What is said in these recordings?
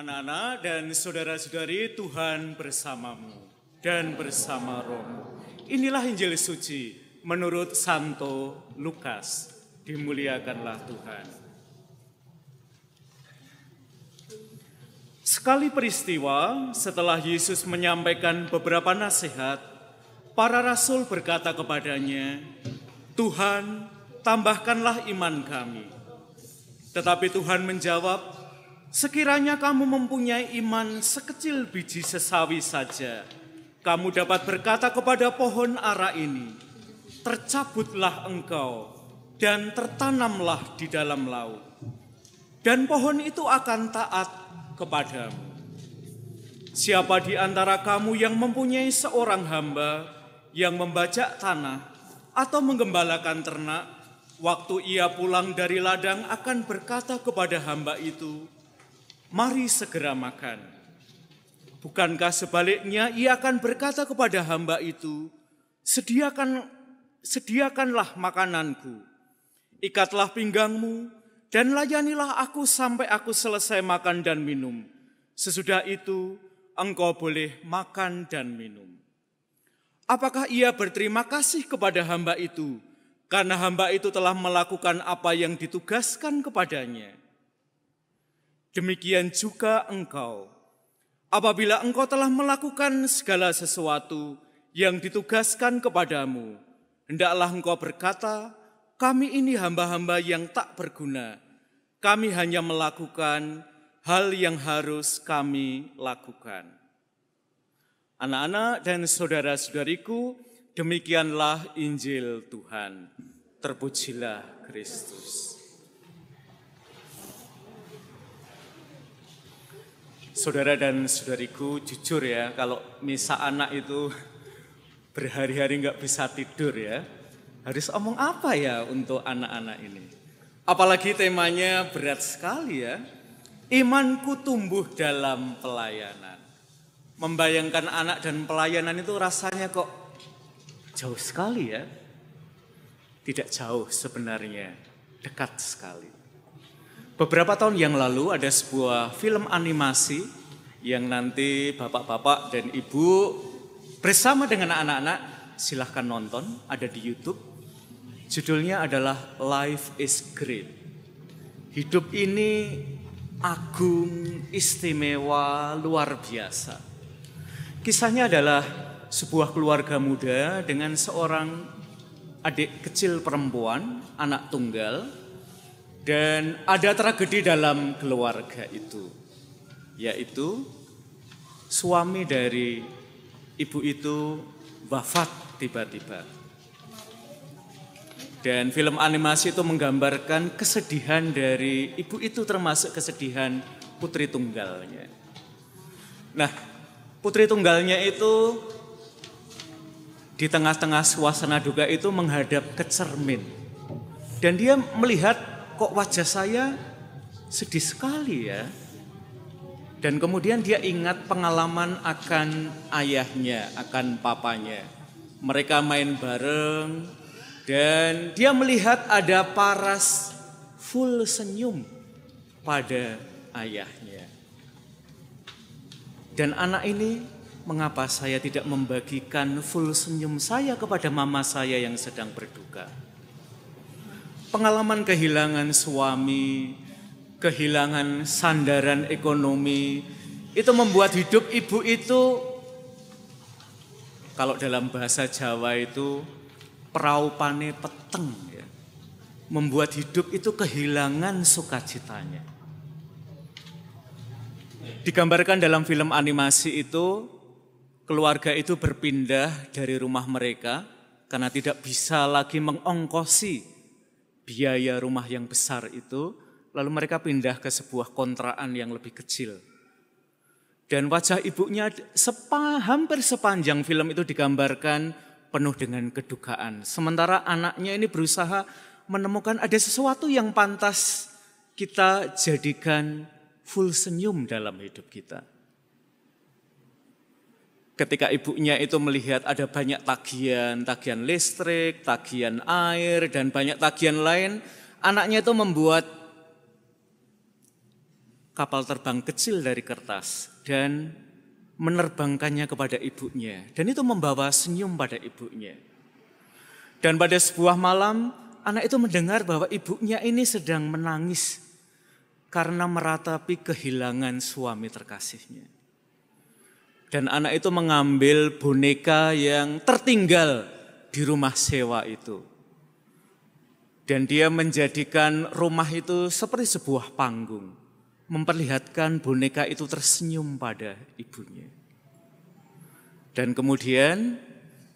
Anak-anak dan saudara-saudari Tuhan bersamamu dan bersama rohmu. Inilah Injil suci menurut Santo Lukas. Dimuliakanlah Tuhan. Sekali peristiwa setelah Yesus menyampaikan beberapa nasihat, para rasul berkata kepadanya, "Tuhan, tambahkanlah iman kami." Tetapi Tuhan menjawab, Sekiranya kamu mempunyai iman sekecil biji sesawi saja, kamu dapat berkata kepada pohon ara ini, tercabutlah engkau dan tertanamlah di dalam laut. Dan pohon itu akan taat kepadamu. Siapa di antara kamu yang mempunyai seorang hamba yang membajak tanah atau menggembalakan ternak, waktu ia pulang dari ladang akan berkata kepada hamba itu, mari segera makan. Bukankah sebaliknya ia akan berkata kepada hamba itu, sediakan sediakanlah makananku, ikatlah pinggangmu, dan layanilah aku sampai aku selesai makan dan minum. Sesudah itu, engkau boleh makan dan minum. Apakah ia berterima kasih kepada hamba itu, karena hamba itu telah melakukan apa yang ditugaskan kepadanya?' Demikian juga engkau, apabila engkau telah melakukan segala sesuatu yang ditugaskan kepadamu, hendaklah engkau berkata, kami ini hamba-hamba yang tak berguna, kami hanya melakukan hal yang harus kami lakukan. Anak-anak dan saudara-saudariku, demikianlah Injil Tuhan. Terpujilah Kristus. Saudara dan saudariku, jujur ya, kalau misa anak itu berhari-hari nggak bisa tidur ya, harus omong apa ya untuk anak-anak ini? Apalagi temanya berat sekali ya. Imanku tumbuh dalam pelayanan. Membayangkan anak dan pelayanan itu rasanya kok jauh sekali ya. Tidak jauh sebenarnya, dekat sekali. Beberapa tahun yang lalu ada sebuah film animasi yang nanti bapak-bapak dan ibu bersama dengan anak-anak silahkan nonton, ada di Youtube. Judulnya adalah Life is Great. Hidup ini agung, istimewa, luar biasa. Kisahnya adalah sebuah keluarga muda dengan seorang adik kecil perempuan, anak tunggal, dan ada tragedi dalam keluarga itu, yaitu suami dari ibu itu wafat tiba-tiba. Dan film animasi itu menggambarkan kesedihan dari ibu itu termasuk kesedihan putri tunggalnya. Nah, putri tunggalnya itu di tengah-tengah suasana duga itu menghadap ke cermin. Dan dia melihat kok wajah saya sedih sekali ya. Dan kemudian dia ingat pengalaman akan ayahnya, akan papanya. Mereka main bareng dan dia melihat ada paras full senyum pada ayahnya. Dan anak ini mengapa saya tidak membagikan full senyum saya kepada mama saya yang sedang berduka? pengalaman kehilangan suami, kehilangan sandaran ekonomi, itu membuat hidup ibu itu kalau dalam bahasa Jawa itu peraupane peteng ya. Membuat hidup itu kehilangan sukacitanya. Digambarkan dalam film animasi itu keluarga itu berpindah dari rumah mereka karena tidak bisa lagi mengongkosi biaya rumah yang besar itu, lalu mereka pindah ke sebuah kontrakan yang lebih kecil. Dan wajah ibunya sepa, hampir sepanjang film itu digambarkan penuh dengan kedukaan. Sementara anaknya ini berusaha menemukan ada sesuatu yang pantas kita jadikan full senyum dalam hidup kita ketika ibunya itu melihat ada banyak tagihan, tagihan listrik, tagihan air, dan banyak tagihan lain, anaknya itu membuat kapal terbang kecil dari kertas dan menerbangkannya kepada ibunya. Dan itu membawa senyum pada ibunya. Dan pada sebuah malam, anak itu mendengar bahwa ibunya ini sedang menangis karena meratapi kehilangan suami terkasihnya. Dan anak itu mengambil boneka yang tertinggal di rumah sewa itu. Dan dia menjadikan rumah itu seperti sebuah panggung. Memperlihatkan boneka itu tersenyum pada ibunya. Dan kemudian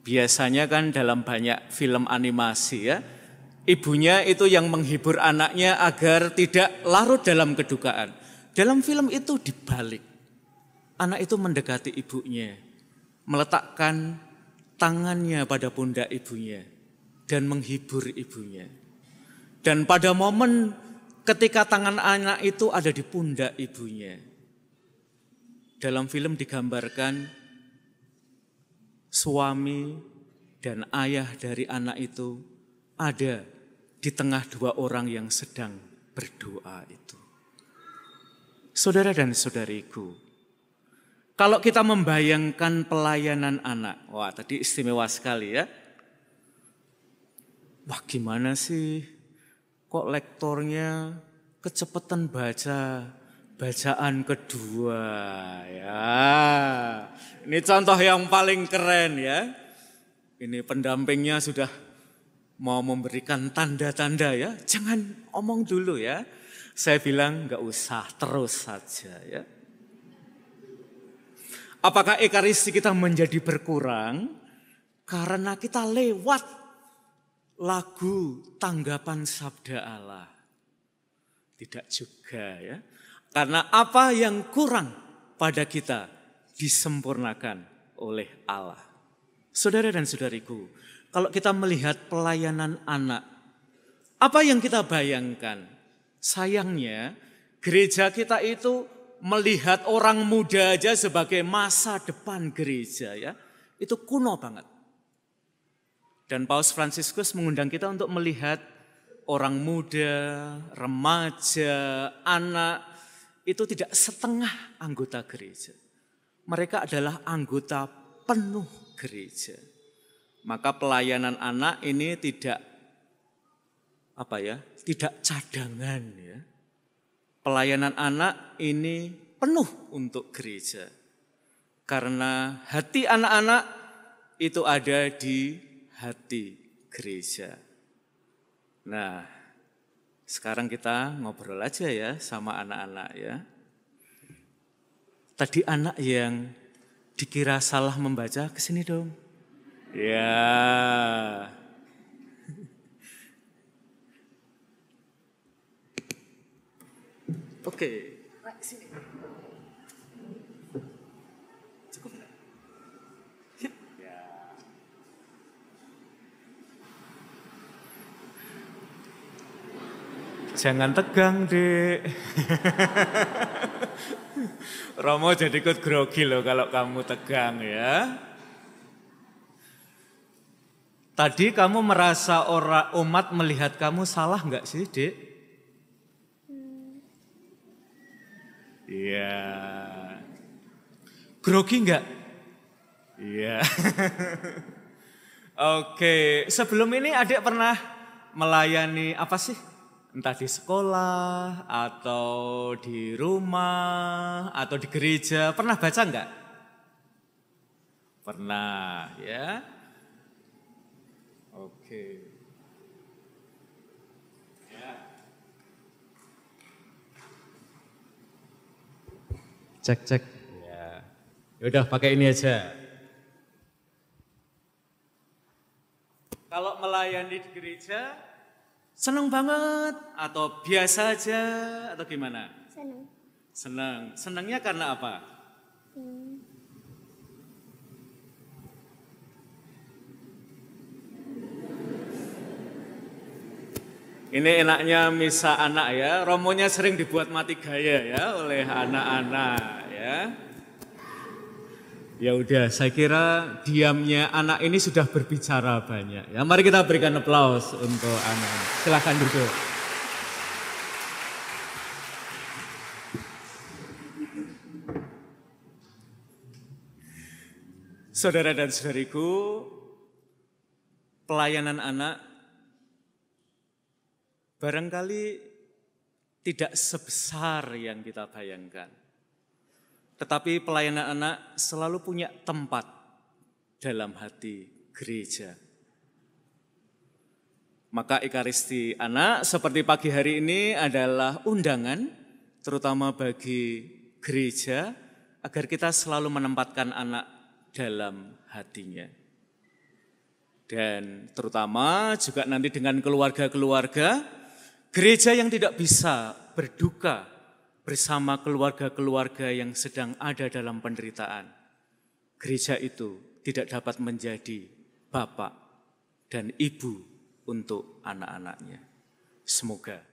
biasanya kan dalam banyak film animasi ya, ibunya itu yang menghibur anaknya agar tidak larut dalam kedukaan. Dalam film itu dibalik. Anak itu mendekati ibunya, meletakkan tangannya pada pundak ibunya dan menghibur ibunya. Dan pada momen ketika tangan anak itu ada di pundak ibunya. Dalam film digambarkan suami dan ayah dari anak itu ada di tengah dua orang yang sedang berdoa itu. Saudara dan saudariku, kalau kita membayangkan pelayanan anak, wah tadi istimewa sekali ya. Wah gimana sih, kok lektornya kecepatan baca bacaan kedua ya. Ini contoh yang paling keren ya. Ini pendampingnya sudah mau memberikan tanda-tanda ya. Jangan omong dulu ya. Saya bilang nggak usah terus saja ya Apakah ekaristi kita menjadi berkurang karena kita lewat lagu tanggapan sabda Allah? Tidak juga ya. Karena apa yang kurang pada kita disempurnakan oleh Allah. Saudara dan saudariku, kalau kita melihat pelayanan anak, apa yang kita bayangkan? Sayangnya gereja kita itu melihat orang muda aja sebagai masa depan gereja ya. Itu kuno banget. Dan Paus Fransiskus mengundang kita untuk melihat orang muda, remaja, anak itu tidak setengah anggota gereja. Mereka adalah anggota penuh gereja. Maka pelayanan anak ini tidak apa ya, tidak cadangan ya Pelayanan anak ini penuh untuk gereja. Karena hati anak-anak itu ada di hati gereja. Nah, sekarang kita ngobrol aja ya sama anak-anak ya. Tadi anak yang dikira salah membaca, kesini dong. Ya, Oke. Okay. Ah, sini. Ya. Jangan tegang, Dek. Romo jadi ikut grogi loh kalau kamu tegang ya. Tadi kamu merasa orang umat melihat kamu salah enggak sih, Dek? Iya. Grogi enggak? Iya. Oke, sebelum ini adik pernah melayani apa sih? Entah di sekolah, atau di rumah, atau di gereja. Pernah baca enggak? Pernah, ya. Oke. Cek cek. Ya. ya. Udah pakai ini aja. Kalau melayani di gereja senang banget atau biasa aja atau gimana? Senang. Seneng. Senengnya karena apa? Hmm. Ini enaknya misa anak ya, romonya sering dibuat mati gaya ya oleh anak-anak ya. Ya udah, saya kira diamnya anak ini sudah berbicara banyak. Ya, mari kita berikan aplaus untuk anak. Silahkan duduk. Saudara dan saudariku, pelayanan anak barangkali tidak sebesar yang kita bayangkan. Tetapi pelayanan anak selalu punya tempat dalam hati gereja. Maka Ekaristi anak seperti pagi hari ini adalah undangan terutama bagi gereja agar kita selalu menempatkan anak dalam hatinya. Dan terutama juga nanti dengan keluarga-keluarga, gereja yang tidak bisa berduka bersama keluarga-keluarga yang sedang ada dalam penderitaan. Gereja itu tidak dapat menjadi bapak dan ibu untuk anak-anaknya. Semoga